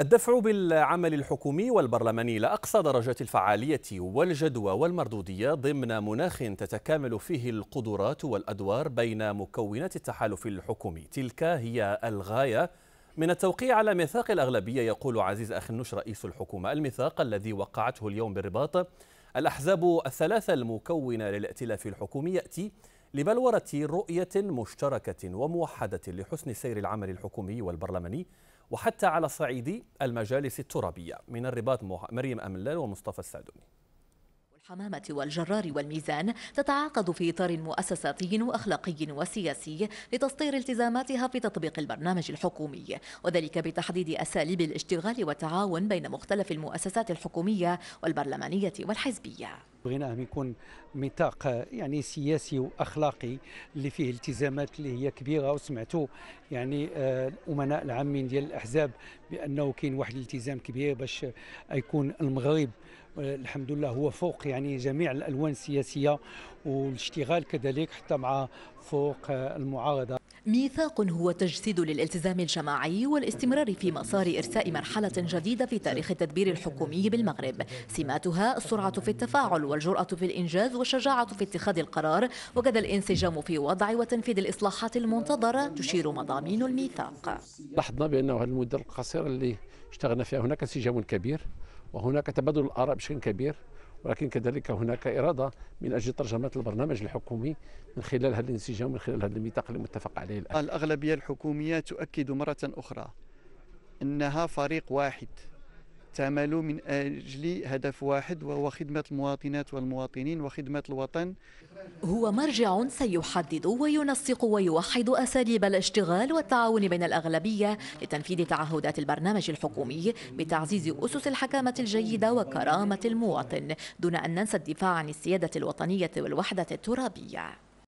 الدفع بالعمل الحكومي والبرلماني إلى أقصى درجات الفعالية والجدوى والمردودية ضمن مناخ تتكامل فيه القدرات والأدوار بين مكونات التحالف الحكومي تلك هي الغاية من التوقيع على ميثاق الأغلبية يقول عزيز النش رئيس الحكومة الميثاق الذي وقعته اليوم بالرباط الأحزاب الثلاثة المكونة للائتلاف الحكومي يأتي لبلورة رؤية مشتركة وموحدة لحسن سير العمل الحكومي والبرلماني وحتى على صعيد المجالس الترابية من الرباط مريم أملال ومصطفى السعدوني الحمامة والجرار والميزان تتعاقد في إطار مؤسساتي وأخلاقي وسياسي لتسطير التزاماتها في تطبيق البرنامج الحكومي وذلك بتحديد أساليب الاشتغال والتعاون بين مختلف المؤسسات الحكومية والبرلمانية والحزبية بغينا يكون ميثاق آه، يعني سياسي واخلاقي اللي فيه التزامات اللي هي كبيره وسمعتوا يعني الامناء آه، العامين ديال الاحزاب بانه كاين واحد الالتزام كبير باش يكون المغرب آه، الحمد لله هو فوق يعني جميع الالوان السياسيه والاشتغال كذلك حتى مع فوق المعارضه ميثاق هو تجسيد للالتزام الجماعي والاستمرار في مسار إرساء مرحلة جديدة في تاريخ التدبير الحكومي بالمغرب سماتها السرعة في التفاعل والجرأة في الإنجاز والشجاعة في اتخاذ القرار وكذا الانسجام في وضع وتنفيذ الإصلاحات المنتظرة تشير مضامين الميثاق لاحظنا بأن هذه المدة القصيرة اللي اشتغلنا فيها هناك انسجام كبير وهناك تبادل الآراء بشكل كبير ولكن كذلك هناك إرادة من أجل ترجمة البرنامج الحكومي من خلال هذا الانسجام من خلال هذا الميثاق المتفق عليه الآن الأغلبية الحكومية تؤكد مرة أخرى أنها فريق واحد تعمل من أجل هدف واحد وهو خدمة المواطنات والمواطنين وخدمة الوطن هو مرجع سيحدد وينسق ويوحد أساليب الاشتغال والتعاون بين الأغلبية لتنفيذ تعهدات البرنامج الحكومي بتعزيز أسس الحكامة الجيدة وكرامة المواطن دون أن ننسى الدفاع عن السيادة الوطنية والوحدة الترابية